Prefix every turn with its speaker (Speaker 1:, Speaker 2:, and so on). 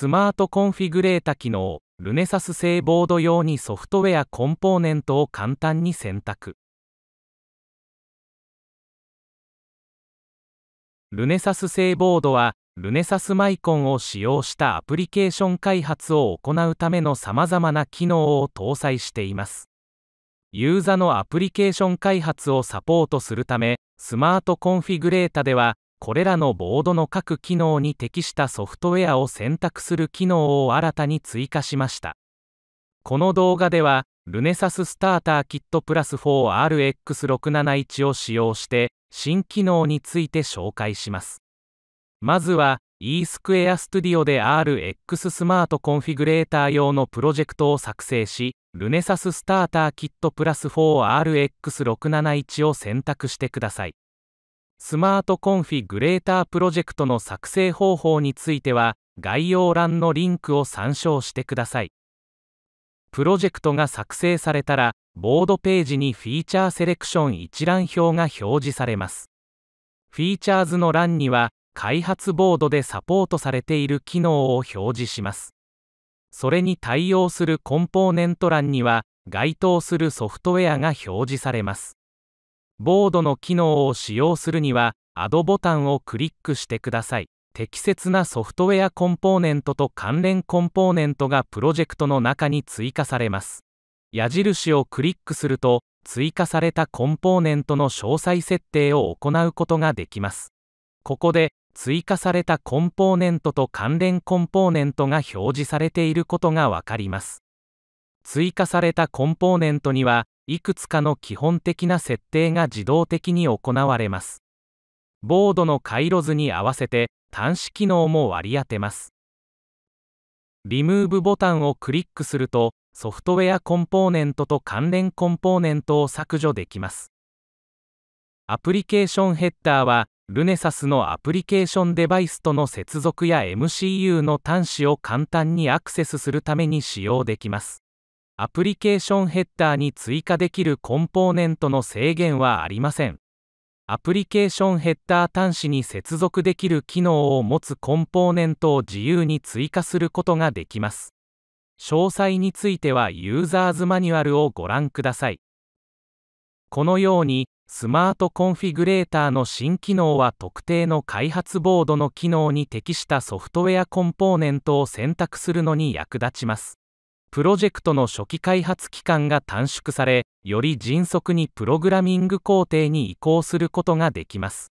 Speaker 1: スマートコンフィグレータ機能、ルネサス製ボード用にソフトウェアコンポーネントを簡単に選択。ルネサス製ボードは、ルネサスマイコンを使用したアプリケーション開発を行うためのさまざまな機能を搭載しています。ユーザのアプリケーション開発をサポートするため、スマートコンフィグレータでは、これらのボードの各機能に適したソフトウェアを選択する機能を新たに追加しましたこの動画ではルネサススターターキットプラス 4RX671 を使用して新機能について紹介しますまずは e スクエアストゥディオで RX スマートコンフィグレーター用のプロジェクトを作成しルネサススターターキットプラス 4RX671 を選択してくださいスマートコンフィグレータープロジェクトの作成方法については概要欄のリンクを参照してくださいプロジェクトが作成されたらボードページにフィーチャーセレクション一覧表が表示されますフィーチャーズの欄には開発ボードでサポートされている機能を表示しますそれに対応するコンポーネント欄には該当するソフトウェアが表示されますボードの機能を使用するには、Add ボタンをクリックしてください。適切なソフトウェアコンポーネントと関連コンポーネントがプロジェクトの中に追加されます。矢印をクリックすると、追加されたコンポーネントの詳細設定を行うことができます。ここで、追加されたコンポーネントと関連コンポーネントが表示されていることがわかります。追加されたコンポーネントには、いくつかの基本的な設定が自動的に行われます。ボードの回路図に合わせて端子機能も割り当てます。リムーブボタンをクリックするとソフトウェアコンポーネントと関連コンポーネントを削除できます。アプリケーションヘッダーはルネサスのアプリケーションデバイスとの接続や MCU の端子を簡単にアクセスするために使用できます。アプリケーションヘッダーに追加できるコンポーネントの制限はありません。アプリケーションヘッダー端子に接続できる機能を持つコンポーネントを自由に追加することができます。詳細についてはユーザーズマニュアルをご覧ください。このように、スマートコンフィグレーターの新機能は特定の開発ボードの機能に適したソフトウェアコンポーネントを選択するのに役立ちます。プロジェクトの初期開発期間が短縮されより迅速にプログラミング工程に移行することができます